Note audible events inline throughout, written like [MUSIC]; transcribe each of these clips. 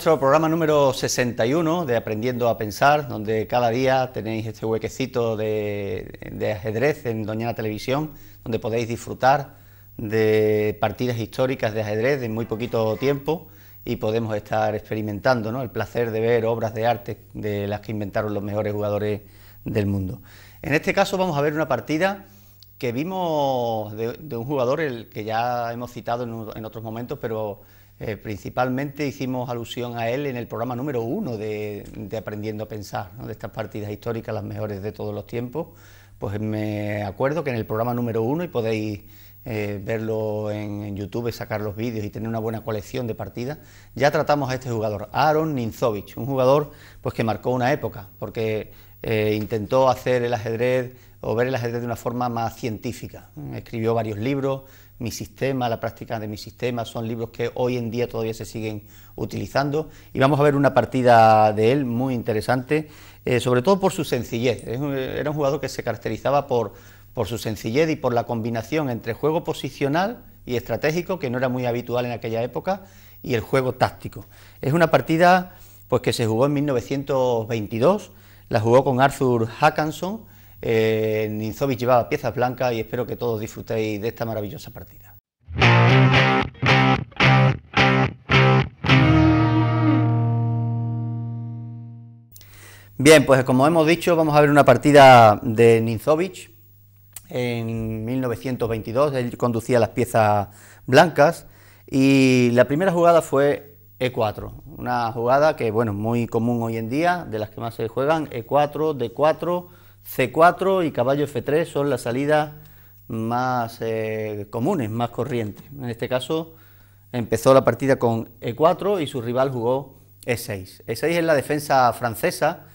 nuestro programa número 61 de Aprendiendo a Pensar, donde cada día tenéis este huequecito de, ajedrez en Doñana Televisión, donde podéis disfrutar de partidas históricas de ajedrez en muy poquito tiempo y podemos estar experimentando ¿no? el placer de ver obras de arte de las que inventaron los mejores jugadores del mundo. En este caso vamos a ver una partida que vimos de, un jugador el que ya hemos citado en otros momentos, pero eh, principalmente hicimos alusión a él en el programa número uno de, Aprendiendo a Pensar, de estas partidas históricas, las mejores de todos los tiempos. Pues me acuerdo que en el programa número uno, y podéis eh, verlo en, YouTube, sacar los vídeos y tener una buena colección de partidas, ya tratamos a este jugador, Aaron Ninzovich, un jugador pues, que marcó una época, porque eh, intentó hacer el ajedrez o ver el ajedrez de una forma más científica. Escribió varios libros, Mi Sistema, la práctica de Mi Sistema, son libros que hoy en día todavía se siguen utilizando y vamos a ver una partida de él muy interesante, eh, sobre todo por su sencillez. Era un jugador que se caracterizaba por, por su sencillez y por la combinación entre juego posicional y estratégico, que no era muy habitual en aquella época, y el juego táctico. Es una partida pues, que se jugó en 1922, la jugó con Arthur Hackanson, eh, Ninzovic llevaba piezas blancas y espero que todos disfrutéis de esta maravillosa partida. Bien, pues como hemos dicho, vamos a ver una partida de Ninzovic. En 1922 él conducía las piezas blancas y la primera jugada fue E4, una jugada que bueno, muy común hoy en día, de las que más se juegan, E4, D4, C4 y caballo F3 son las salidas más eh, comunes, más corrientes. En este caso empezó la partida con E4 y su rival jugó E6. E6 es la defensa francesa,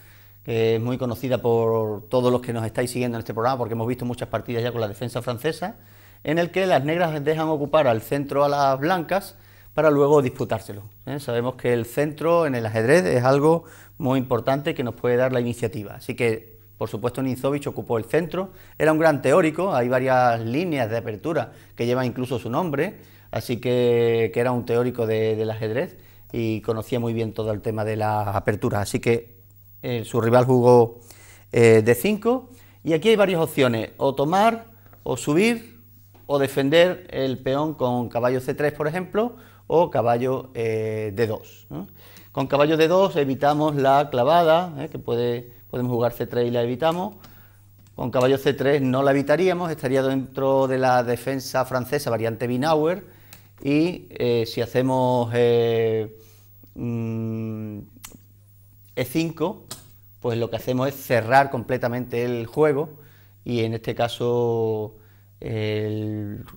que es muy conocida por todos los que nos estáis siguiendo en este programa, porque hemos visto muchas partidas ya con la defensa francesa, en el que las negras dejan ocupar al centro a las blancas para luego disputárselo. ¿eh? Sabemos que el centro en el ajedrez es algo muy importante que nos puede dar la iniciativa. Así que por supuesto, Ninzovich ocupó el centro, era un gran teórico, hay varias líneas de apertura que lleva incluso su nombre, así que, era un teórico de, del ajedrez y conocía muy bien todo el tema de la aperturas. Así que eh, su rival jugó eh, de 5 y aquí hay varias opciones, o tomar, o subir, o defender el peón con caballo C3, por ejemplo, o caballo eh, D2. Con caballo D2 evitamos la clavada, que puede podemos jugar C3 y la evitamos. Con caballo C3 no la evitaríamos, estaría dentro de la defensa francesa variante Binauer. Y eh, si hacemos E5, eh, mm, e pues lo que hacemos es cerrar completamente el juego y en este caso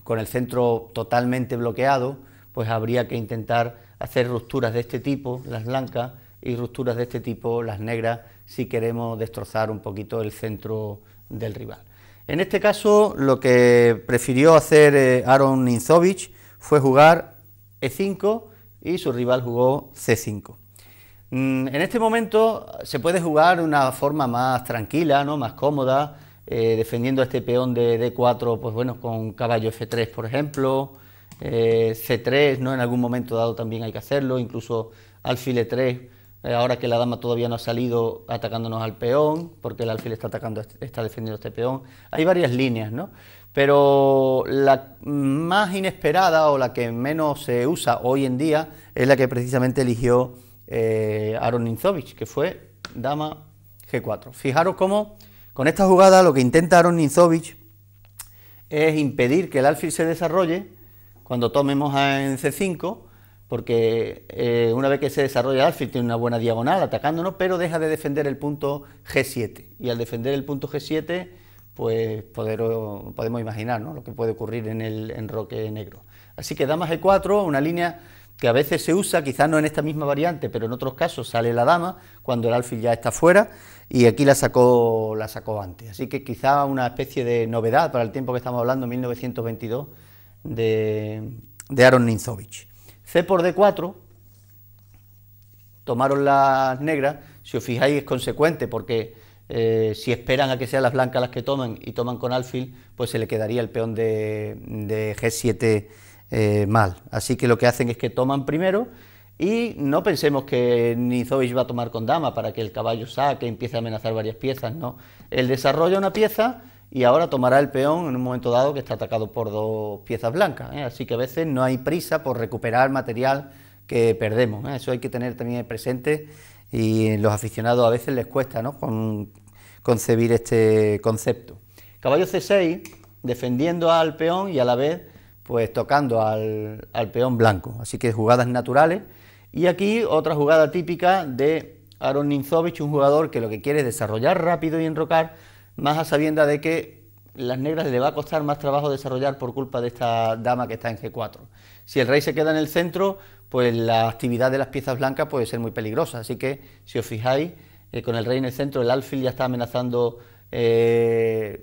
con el centro totalmente bloqueado, pues habría que intentar hacer rupturas de este tipo, las blancas, y rupturas de este tipo, las negras, si queremos destrozar un poquito el centro del rival. En este caso, lo que prefirió hacer eh, Aaron Ninzovich fue jugar E5 y su rival jugó C5. Mm, en este momento se puede jugar de una forma más tranquila, ¿no? más cómoda, eh, defendiendo a este peón de D4, pues bueno, con caballo F3, por ejemplo, eh, C3, ¿no? En algún momento dado también hay que hacerlo, incluso alfil E3 eh, ahora que la dama todavía no ha salido atacándonos al peón, porque el alfil está atacando, está defendiendo este peón. Hay varias líneas, ¿no? Pero la más inesperada o la que menos se usa hoy en día es la que precisamente eligió eh, Aaron Ninzovich, que fue dama G4. Fijaros cómo con esta jugada lo que intenta Aaron Ninzovich es impedir que el alfil se desarrolle cuando tomemos en C5 porque eh, una vez que se desarrolla el alfil tiene una buena diagonal atacándonos, pero deja de defender el punto G7. Y al defender el punto G7, pues podemos imaginar lo que puede ocurrir en el enroque negro. Así que dama G4, una línea que a veces se usa, quizás no en esta misma variante, pero en otros casos sale la dama cuando el alfil ya está fuera y aquí la sacó, la sacó antes. Así que quizá una especie de novedad para el tiempo que estamos hablando, 1922, de, de Aaron Ninzovich. C por D4, tomaron las negras, si os fijáis es consecuente porque eh, si esperan a que sean las blancas las que toman y toman con alfil, pues se le quedaría el peón de, G7 eh, mal. Así que lo que hacen es que toman primero y no pensemos que ni Nizovich va a tomar con dama para que el caballo saque, empiece a amenazar varias piezas, no. Él desarrolla una pieza y ahora tomará el peón en un momento dado que está atacado por dos piezas blancas. ¿eh? Así que a veces no hay prisa por recuperar material que perdemos. ¿eh? Eso hay que tener también presente y los aficionados a veces les cuesta ¿no? Con, concebir este concepto. Caballo C6 defendiendo al peón y a la vez pues tocando al, al peón blanco. Así que jugadas naturales. Y aquí otra jugada típica de Aaron Ninzovich, un jugador que lo que quiere es desarrollar rápido y enrocar más a sabienda de que las negras le va a costar más trabajo desarrollar por culpa de esta dama que está en G4. Si el rey se queda en el centro, pues la actividad de las piezas blancas puede ser muy peligrosa. Así que, si os fijáis, eh, con el rey en el centro, el alfil ya está amenazando eh,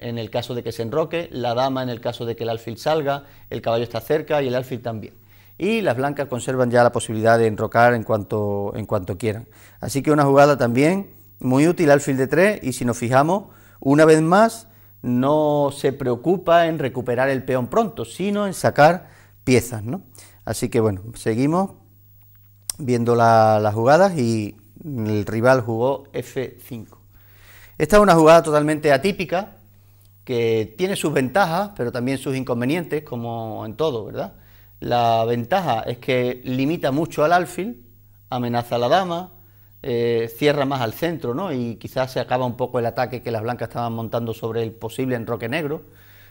en el caso de que se enroque, la dama en el caso de que el alfil salga, el caballo está cerca y el alfil también. Y las blancas conservan ya la posibilidad de enrocar en cuanto, en cuanto quieran. Así que una jugada también muy útil alfil de 3 y si nos fijamos, una vez más, no se preocupa en recuperar el peón pronto, sino en sacar piezas, Así que bueno, seguimos viendo las jugadas y el rival jugó F5. Esta es una jugada totalmente atípica que tiene sus ventajas, pero también sus inconvenientes, como en todo, ¿verdad? La ventaja es que limita mucho al alfil, amenaza a la dama, eh, cierra más al centro, ¿no? Y quizás se acaba un poco el ataque que las blancas estaban montando sobre el posible enroque negro.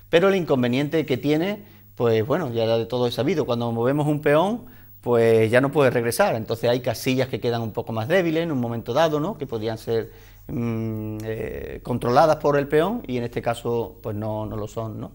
Pero el inconveniente que tiene, pues bueno, ya de todo es sabido. Cuando movemos un peón, pues ya no puede regresar. Entonces hay casillas que quedan un poco más débiles en un momento dado, ¿no? Que podían ser mm, eh, controladas por el peón y en este caso, pues no, no lo son, ¿no?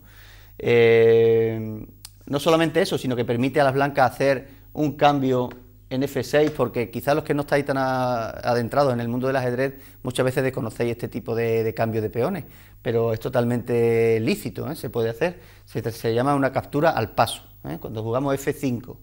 Eh, no solamente eso, sino que permite a las blancas hacer un cambio en F6, porque quizás los que no estáis tan adentrados en el mundo del ajedrez muchas veces desconocéis este tipo de, cambio de peones, pero es totalmente lícito, ¿eh? se puede hacer, se, llama una captura al paso. ¿eh? Cuando jugamos F5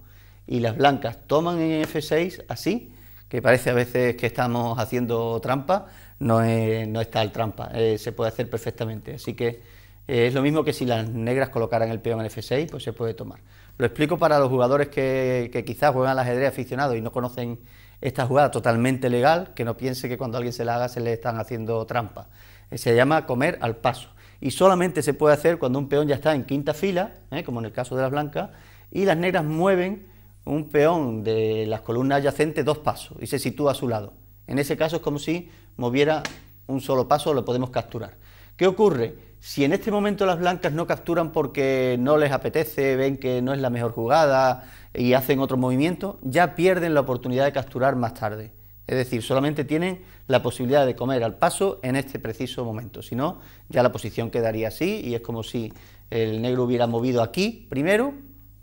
y las blancas toman en F6 así, que parece a veces que estamos haciendo trampa, no es, no tal trampa, eh, se puede hacer perfectamente. Así que es lo mismo que si las negras colocaran el peón en F6, pues se puede tomar. Lo explico para los jugadores que, quizás juegan al ajedrez aficionado y no conocen esta jugada totalmente legal, que no piense que cuando alguien se la haga se le están haciendo trampa. Eh, se llama comer al paso. Y solamente se puede hacer cuando un peón ya está en quinta fila, eh, como en el caso de las blancas, y las negras mueven un peón de las columnas adyacentes dos pasos y se sitúa a su lado. En ese caso es como si moviera un solo paso, lo podemos capturar. ¿Qué ocurre? Si en este momento las blancas no capturan porque no les apetece, ven que no es la mejor jugada y hacen otro movimiento, ya pierden la oportunidad de capturar más tarde. Es decir, solamente tienen la posibilidad de comer al paso en este preciso momento. Si no, ya la posición quedaría así y es como si el negro hubiera movido aquí primero,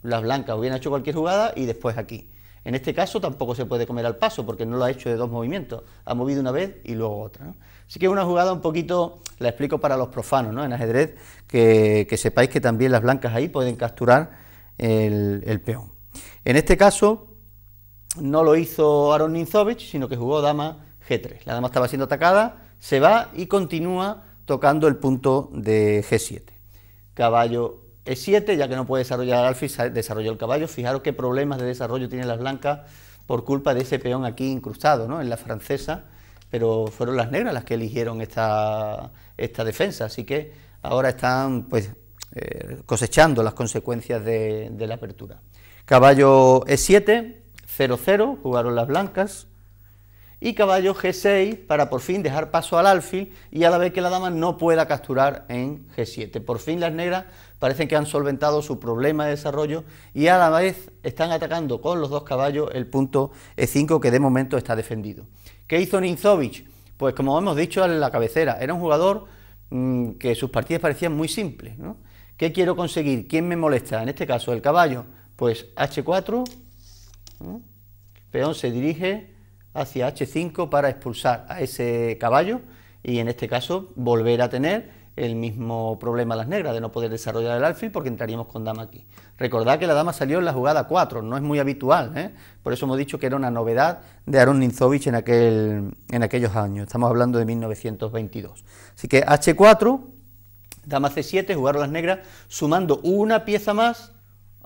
las blancas hubieran hecho cualquier jugada y después aquí. En este caso tampoco se puede comer al paso porque no lo ha hecho de dos movimientos, ha movido una vez y luego otra. Así que es una jugada un poquito, la explico para los profanos ¿no? en ajedrez, que, sepáis que también las blancas ahí pueden capturar el, peón. En este caso no lo hizo Aaron Ninzovich, sino que jugó dama G3. La dama estaba siendo atacada, se va y continúa tocando el punto de G7. Caballo e7, ya que no puede desarrollar el desarrolló el caballo. Fijaros qué problemas de desarrollo tienen las blancas por culpa de ese peón aquí incrustado, ¿no? En la francesa, pero fueron las negras las que eligieron esta, esta defensa, así que ahora están pues eh, cosechando las consecuencias de, de la apertura. Caballo E7, 0-0, jugaron las blancas y caballo G6 para por fin dejar paso al alfil y a la vez que la dama no pueda capturar en G7. Por fin las negras parecen que han solventado su problema de desarrollo y a la vez están atacando con los dos caballos el punto E5 que de momento está defendido. ¿Qué hizo Ninzovic? Pues como hemos dicho en la cabecera, era un jugador mm, que sus partidas parecían muy simples. ¿Qué quiero conseguir? ¿Quién me molesta? En este caso el caballo, pues H4, peón se dirige hacia H5 para expulsar a ese caballo y en este caso volver a tener el mismo problema a las negras de no poder desarrollar el alfil porque entraríamos con dama aquí. Recordad que la dama salió en la jugada 4, no es muy habitual, ¿eh? por eso hemos dicho que era una novedad de Aaron Ninzovich en, aquel, en aquellos años, estamos hablando de 1922. Así que H4, dama C7, jugaron las negras sumando una pieza más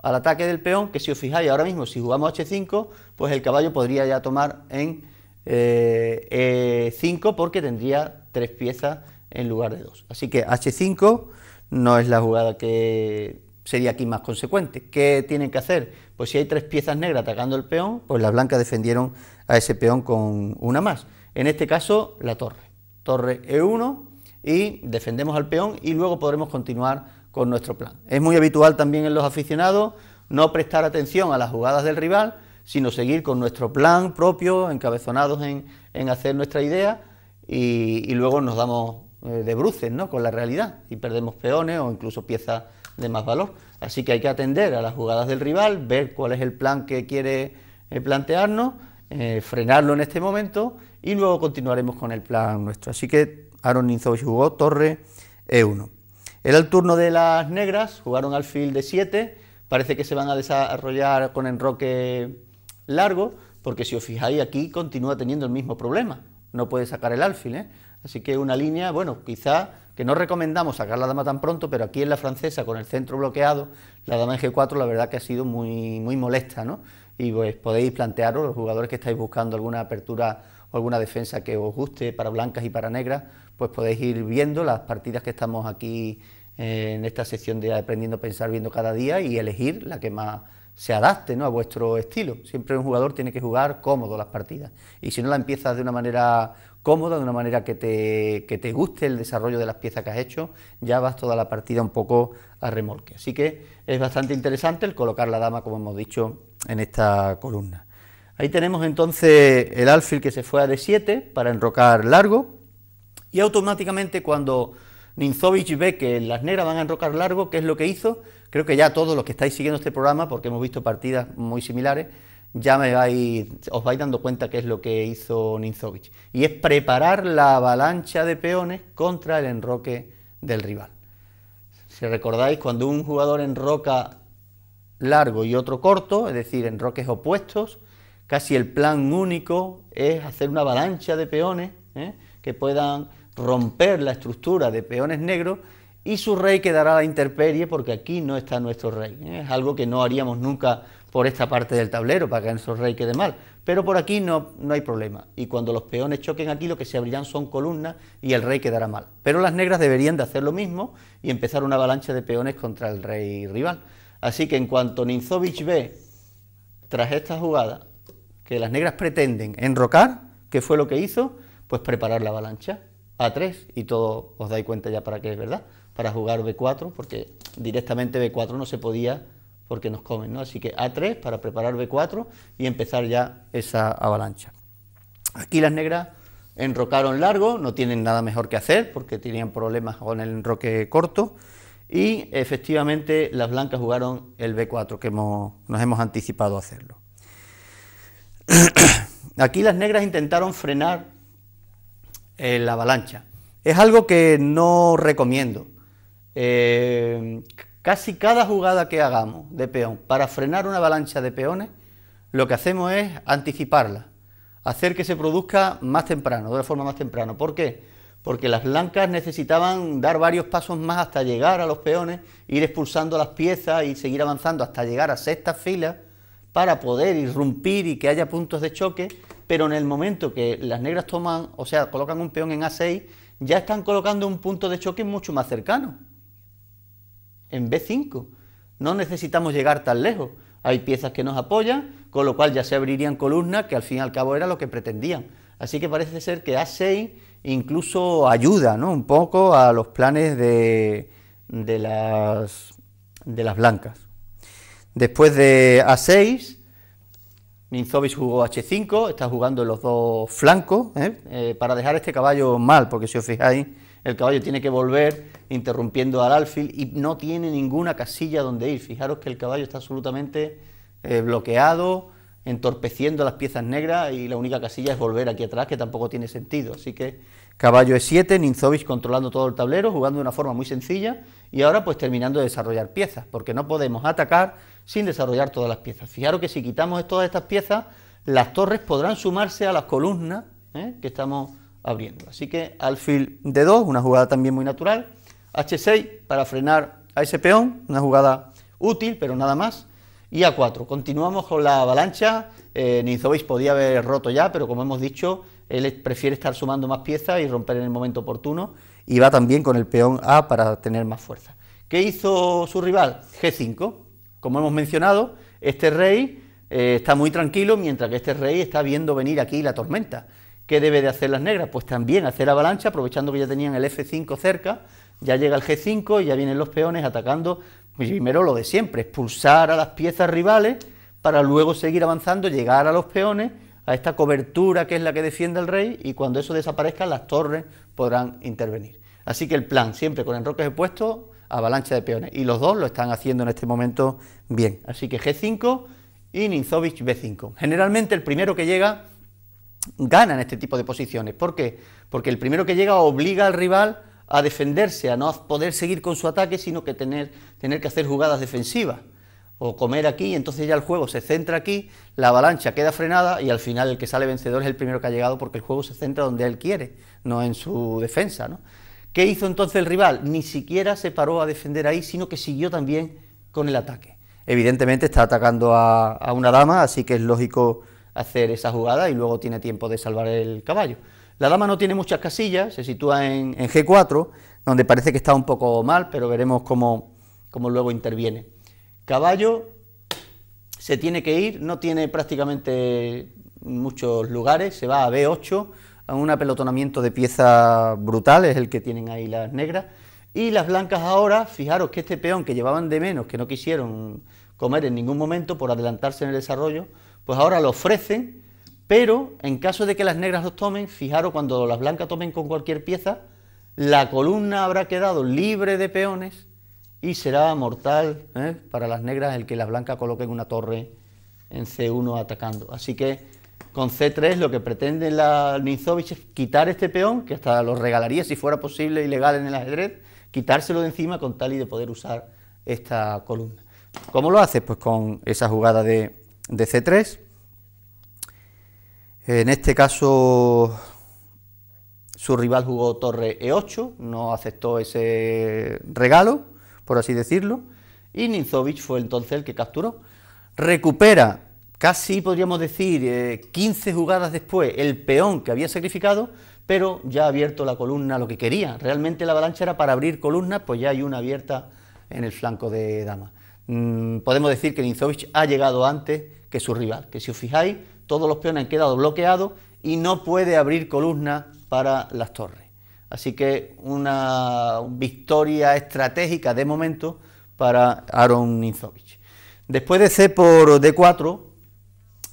al ataque del peón, que si os fijáis ahora mismo, si jugamos h5, pues el caballo podría ya tomar en e5 eh, e porque tendría tres piezas en lugar de dos. Así que h5 no es la jugada que sería aquí más consecuente. ¿Qué tienen que hacer? Pues si hay tres piezas negras atacando el peón, pues las blancas defendieron a ese peón con una más. En este caso, la torre. Torre e1 y defendemos al peón y luego podremos continuar con nuestro plan. Es muy habitual también en los aficionados no prestar atención a las jugadas del rival, sino seguir con nuestro plan propio, encabezonados en, hacer nuestra idea y, luego nos damos eh, de bruces ¿no? con la realidad y perdemos peones o incluso piezas de más valor. Así que hay que atender a las jugadas del rival, ver cuál es el plan que quiere eh, plantearnos, eh, frenarlo en este momento y luego continuaremos con el plan nuestro. Así que Aaron Ninzovich jugó torre E1. Era el turno de las negras, jugaron alfil de 7, parece que se van a desarrollar con enroque largo, porque si os fijáis aquí continúa teniendo el mismo problema, no puede sacar el alfil, ¿eh? así que una línea, bueno, quizá que no recomendamos sacar la dama tan pronto, pero aquí en la francesa con el centro bloqueado, la dama en G4 la verdad que ha sido muy, muy molesta, ¿no? Y pues podéis plantearos, los jugadores que estáis buscando alguna apertura o alguna defensa que os guste para blancas y para negras, pues podéis ir viendo las partidas que estamos aquí eh, en esta sección de Aprendiendo a Pensar, viendo cada día y elegir la que más se adapte a vuestro estilo. Siempre un jugador tiene que jugar cómodo las partidas. Y si no la empiezas de una manera cómoda, de una manera que te, que te guste el desarrollo de las piezas que has hecho, ya vas toda la partida un poco a remolque. Así que es bastante interesante el colocar la dama, como hemos dicho, en esta columna. Ahí tenemos entonces el alfil que se fue a D7 para enrocar largo, y automáticamente cuando Ninzovic ve que las negras van a enrocar largo, ¿qué es lo que hizo? Creo que ya todos los que estáis siguiendo este programa, porque hemos visto partidas muy similares, ya me vais, os vais dando cuenta qué es lo que hizo Ninzovic. Y es preparar la avalancha de peones contra el enroque del rival. Si recordáis, cuando un jugador enroca largo y otro corto, es decir, enroques opuestos, casi el plan único es hacer una avalancha de peones ¿eh? que puedan romper la estructura de peones negros y su rey quedará a la intemperie porque aquí no está nuestro rey. ¿eh? Es algo que no haríamos nunca por esta parte del tablero para que nuestro rey quede mal. Pero por aquí no, no hay problema. Y cuando los peones choquen aquí, lo que se abrirán son columnas y el rey quedará mal. Pero las negras deberían de hacer lo mismo y empezar una avalancha de peones contra el rey rival. Así que en cuanto Ninzovich ve, tras esta jugada, que las negras pretenden enrocar, que fue lo que hizo, pues preparar la avalancha. A3 y todo os dais cuenta ya para qué es verdad, para jugar B4, porque directamente B4 no se podía porque nos comen, ¿no? Así que A3 para preparar B4 y empezar ya esa avalancha. Aquí las negras enrocaron largo, no tienen nada mejor que hacer porque tenían problemas con el enroque corto y efectivamente las blancas jugaron el B4 que nos hemos anticipado a hacerlo. [CLEARS THROAT] Aquí las negras intentaron frenar eh, la avalancha. Es algo que no recomiendo. Eh, casi cada jugada que hagamos de peón, para frenar una avalancha de peones, lo que hacemos es anticiparla, hacer que se produzca más temprano, de una forma más temprano... ¿Por qué? Porque las blancas necesitaban dar varios pasos más hasta llegar a los peones, ir expulsando las piezas y seguir avanzando hasta llegar a sexta fila para poder irrumpir y que haya puntos de choque pero en el momento que las negras toman, o sea, colocan un peón en A6, ya están colocando un punto de choque mucho más cercano, en B5. No necesitamos llegar tan lejos. Hay piezas que nos apoyan, con lo cual ya se abrirían columnas, que al fin y al cabo era lo que pretendían. Así que parece ser que A6 incluso ayuda un poco a los planes de, las, de las blancas. Después de A6 Ninzovic jugó H5, está jugando los dos flancos, ¿eh? Eh, para dejar este caballo mal, porque si os fijáis, el caballo tiene que volver interrumpiendo al alfil y no tiene ninguna casilla donde ir. Fijaros que el caballo está absolutamente eh, bloqueado, entorpeciendo las piezas negras y la única casilla es volver aquí atrás, que tampoco tiene sentido. Así que caballo E7, Ninzovic controlando todo el tablero, jugando de una forma muy sencilla y ahora pues terminando de desarrollar piezas, porque no podemos atacar sin desarrollar todas las piezas. Fijaros que si quitamos todas estas piezas, las torres podrán sumarse a las columnas ¿eh? que estamos abriendo. Así que alfil D2, una jugada también muy natural, H6 para frenar a ese peón, una jugada útil, pero nada más, y A4. Continuamos con la avalancha, eh, podía haber roto ya, pero como hemos dicho, él prefiere estar sumando más piezas y romper en el momento oportuno y va también con el peón A para tener más fuerza. ¿Qué hizo su rival? G5. Como hemos mencionado, este rey eh, está muy tranquilo mientras que este rey está viendo venir aquí la tormenta. ¿Qué debe de hacer las negras? Pues también hacer avalancha, aprovechando que ya tenían el F5 cerca, ya llega el G5 y ya vienen los peones atacando pues, primero lo de siempre, expulsar a las piezas rivales para luego seguir avanzando, llegar a los peones a esta cobertura que es la que defiende el rey y cuando eso desaparezca las torres podrán intervenir. Así que el plan siempre con enroques opuestos, avalancha de peones y los dos lo están haciendo en este momento bien. Así que G5 y Ninzovich B5. Generalmente el primero que llega gana en este tipo de posiciones. ¿Por qué? Porque el primero que llega obliga al rival a defenderse, a no poder seguir con su ataque, sino que tener, tener que hacer jugadas defensivas o comer aquí, entonces ya el juego se centra aquí, la avalancha queda frenada y al final el que sale vencedor es el primero que ha llegado porque el juego se centra donde él quiere, no en su defensa. ¿no? ¿Qué hizo entonces el rival? Ni siquiera se paró a defender ahí, sino que siguió también con el ataque. Evidentemente está atacando a, una dama, así que es lógico hacer esa jugada y luego tiene tiempo de salvar el caballo. La dama no tiene muchas casillas, se sitúa en, G4, donde parece que está un poco mal, pero veremos cómo, cómo luego interviene. Caballo se tiene que ir, no tiene prácticamente muchos lugares, se va a B8, a un apelotonamiento de piezas brutales, el que tienen ahí las negras. Y las blancas ahora, fijaros que este peón que llevaban de menos, que no quisieron comer en ningún momento por adelantarse en el desarrollo, pues ahora lo ofrecen, pero en caso de que las negras los tomen, fijaros cuando las blancas tomen con cualquier pieza, la columna habrá quedado libre de peones y será mortal ¿Eh? ¿eh? para las negras el que las blancas coloquen una torre en C1 atacando. Así que con C3 lo que pretende la es quitar este peón, que hasta lo regalaría si fuera posible y legal en el ajedrez, quitárselo de encima con tal y de poder usar esta columna. ¿Cómo lo hace? Pues con esa jugada de, de C3. En este caso su rival jugó torre E8, no aceptó ese regalo por así decirlo, y Ninzovich fue entonces el que capturó. Recupera, casi podríamos decir, 15 eh, jugadas después, el peón que había sacrificado, pero ya ha abierto la columna lo que quería. Realmente la avalancha era para abrir columnas, pues ya hay una abierta en el flanco de dama. Mm, podemos decir que Ninzovich ha llegado antes que su rival, que si os fijáis, todos los peones han quedado bloqueados y no puede abrir columnas para las torres. Así que una victoria estratégica de momento para Aaron Ninzovich. Después de C por D4,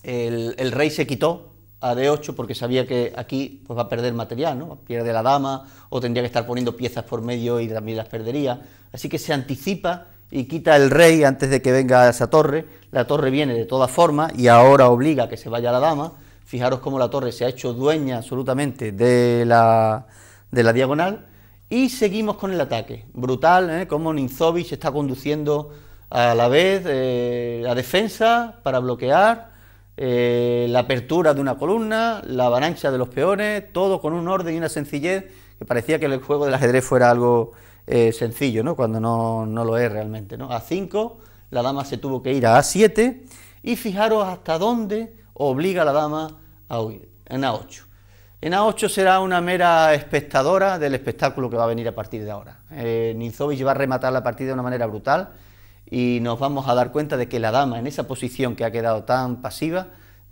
el, rey se quitó a D8 porque sabía que aquí pues, va a perder material, ¿no? pierde la dama o tendría que estar poniendo piezas por medio y también las perdería. Así que se anticipa y quita el rey antes de que venga esa torre. La torre viene de todas formas y ahora obliga a que se vaya la dama. Fijaros cómo la torre se ha hecho dueña absolutamente de la, de la diagonal. Y seguimos con el ataque. Brutal, ¿eh? como Ninzovich está conduciendo a la vez eh, la defensa para bloquear, eh, la apertura de una columna, la avalancha de los peones, todo con un orden y una sencillez que parecía que el juego del ajedrez fuera algo sencillo, ¿no? cuando no, lo es realmente. ¿no? A 5, la dama se tuvo que ir a A7 y fijaros hasta dónde obliga a la dama a huir, en A8. En A8 será una mera espectadora del espectáculo que va a venir a partir de ahora. Eh, Ninzovich va a rematar la partida de una manera brutal y nos vamos a dar cuenta de que la dama, en esa posición que ha quedado tan pasiva,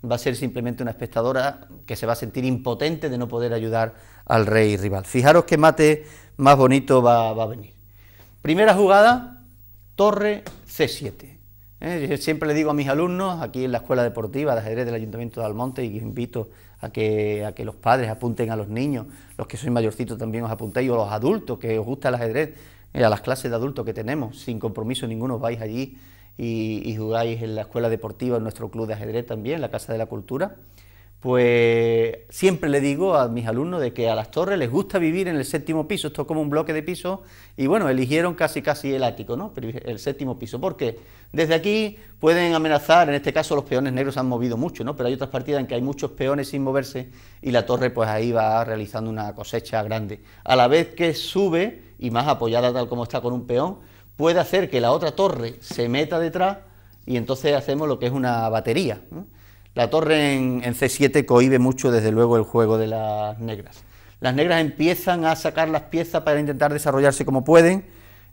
va a ser simplemente una espectadora que se va a sentir impotente de no poder ayudar al rey rival. Fijaros qué mate más bonito va, a venir. Primera jugada, torre C7. Eh, siempre le digo a mis alumnos, aquí en la Escuela Deportiva de Ajedrez del Ayuntamiento de Almonte, y invito a que, a que los padres apunten a los niños, los que sois mayorcitos también os apuntéis, o los adultos que os gusta el ajedrez, eh, a las clases de adultos que tenemos, sin compromiso ninguno vais allí y, y, jugáis en la escuela deportiva, en nuestro club de ajedrez también, en la Casa de la Cultura pues siempre le digo a mis alumnos de que a las torres les gusta vivir en el séptimo piso, esto es como un bloque de piso, y bueno, eligieron casi casi el ático, ¿no? el séptimo piso, porque desde aquí pueden amenazar, en este caso los peones negros han movido mucho, ¿no? Pero hay otras partidas en que hay muchos peones sin moverse y la torre pues ahí va realizando una cosecha grande. A la vez que sube, y más apoyada tal como está con un peón, puede hacer que la otra torre se meta detrás y entonces hacemos lo que es una batería. La torre en, C7 cohibe mucho, desde luego, el juego de las negras. Las negras empiezan a sacar las piezas para intentar desarrollarse como pueden,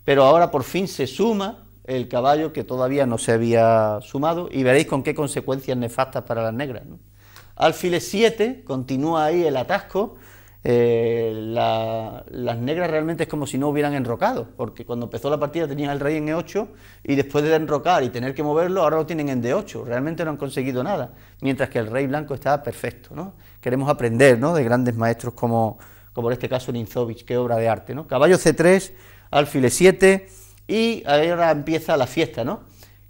pero ahora por fin se suma el caballo que todavía no se había sumado y veréis con qué consecuencias nefastas para las negras. ¿no? Alfile 7 continúa ahí el atasco eh, las negras realmente es como si no hubieran enrocado, porque cuando empezó la partida tenían el rey en E8 y después de enrocar y tener que moverlo, ahora lo tienen en D8, realmente no han conseguido nada, mientras que el rey blanco estaba perfecto. ¿no? Queremos aprender ¿no? de grandes maestros como, como en este caso Ninzovich, qué obra de arte. ¿no? Caballo C3, alfil E7 y ahora empieza la fiesta. ¿no?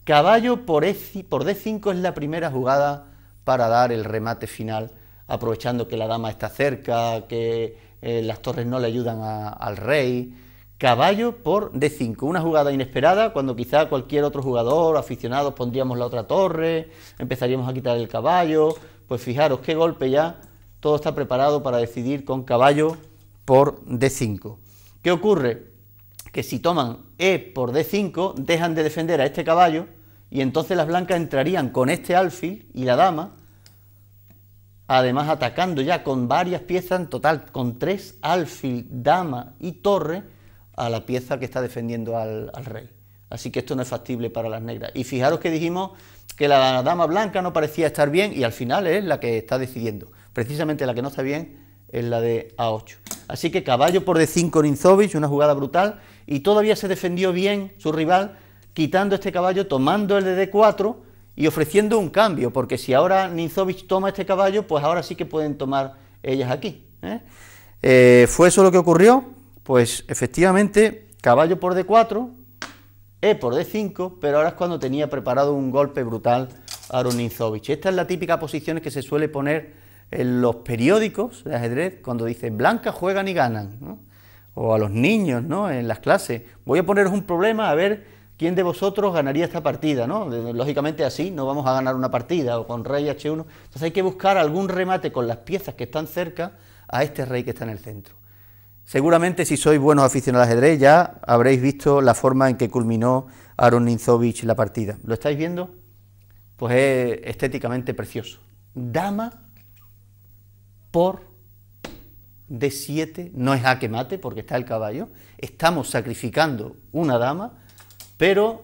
Caballo por, e, por D5 es la primera jugada para dar el remate final aprovechando que la dama está cerca, que eh, las torres no le ayudan al rey. Caballo por D5, una jugada inesperada cuando quizá cualquier otro jugador, ...aficionado pondríamos la otra torre, empezaríamos a quitar el caballo. Pues fijaros qué golpe ya, todo está preparado para decidir con caballo por D5. ¿Qué ocurre? Que si toman E por D5, dejan de defender a este caballo y entonces las blancas entrarían con este alfil y la dama además atacando ya con varias piezas en total, con tres alfil, dama y torre a la pieza que está defendiendo al, rey. Así que esto no es factible para las negras. Y fijaros que dijimos que la dama blanca no parecía estar bien y al final es la que está decidiendo. Precisamente la que no está bien es la de A8. Así que caballo por D5 Ninzovich, una jugada brutal, y todavía se defendió bien su rival, quitando este caballo, tomando el de D4, y ofreciendo un cambio, porque si ahora Ninzovich toma este caballo, pues ahora sí que pueden tomar ellas aquí. ¿eh? eh fue eso lo que ocurrió? Pues efectivamente, caballo por D4, E por D5, pero ahora es cuando tenía preparado un golpe brutal Aaron Ninzovich. Esta es la típica posición que se suele poner en los periódicos de ajedrez cuando dicen blancas juegan y ganan, o a los niños ¿no? en las clases. Voy a poneros un problema a ver ¿Quién de vosotros ganaría esta partida? ¿no? Lógicamente así, no vamos a ganar una partida o con rey h1. Entonces hay que buscar algún remate con las piezas que están cerca a este rey que está en el centro. Seguramente si sois buenos aficionados al ajedrez ya habréis visto la forma en que culminó Aaron Ninzovich la partida. ¿Lo estáis viendo? Pues es estéticamente precioso. Dama por D7, no es a que mate porque está el caballo, estamos sacrificando una dama pero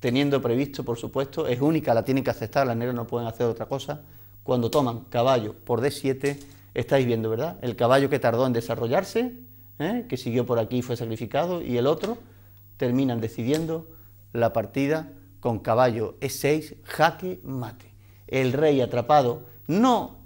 teniendo previsto, por supuesto, es única, la tienen que aceptar, las negras no pueden hacer otra cosa. Cuando toman caballo por D7, estáis viendo, ¿verdad? El caballo que tardó en desarrollarse, ¿eh? que siguió por aquí y fue sacrificado, y el otro, terminan decidiendo la partida con caballo E6, jaque mate. El rey atrapado, no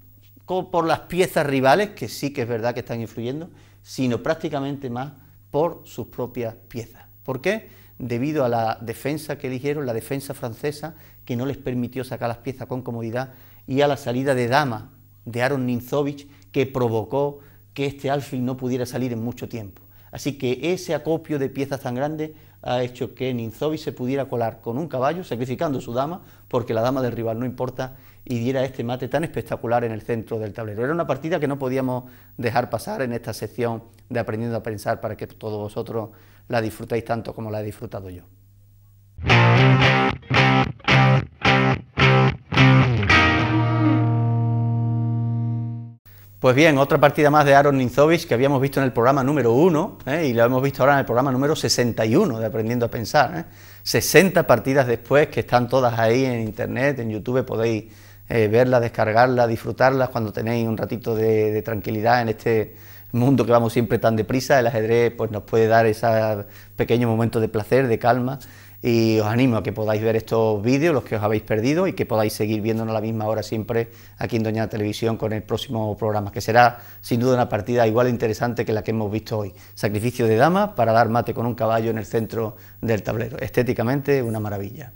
por las piezas rivales, que sí que es verdad que están influyendo, sino prácticamente más por sus propias piezas. ¿Por qué? debido a la defensa que eligieron, la defensa francesa, que no les permitió sacar las piezas con comodidad, y a la salida de dama de Aaron Ninzovich, que provocó que este alfil no pudiera salir en mucho tiempo. Así que ese acopio de piezas tan grande ha hecho que Ninzovich se pudiera colar con un caballo, sacrificando su dama, porque la dama del rival no importa, y diera este mate tan espectacular en el centro del tablero. Era una partida que no podíamos dejar pasar en esta sección de Aprendiendo a Pensar para que todos vosotros la disfrutéis tanto como la he disfrutado yo. Pues bien, otra partida más de Aaron Ninzovich que habíamos visto en el programa número 1 ¿eh? y la hemos visto ahora en el programa número 61 de Aprendiendo a Pensar. 60 ¿eh? partidas después que están todas ahí en internet, en YouTube podéis eh, verla, descargarla, descargarlas, disfrutarlas cuando tenéis un ratito de, tranquilidad en este mundo que vamos siempre tan deprisa. El ajedrez pues, nos puede dar esos pequeños momentos de placer, de calma. Y os animo a que podáis ver estos vídeos, los que os habéis perdido, y que podáis seguir viéndonos a la misma hora siempre aquí en Doña Televisión con el próximo programa, que será sin duda una partida igual interesante que la que hemos visto hoy. Sacrificio de dama para dar mate con un caballo en el centro del tablero. Estéticamente una maravilla.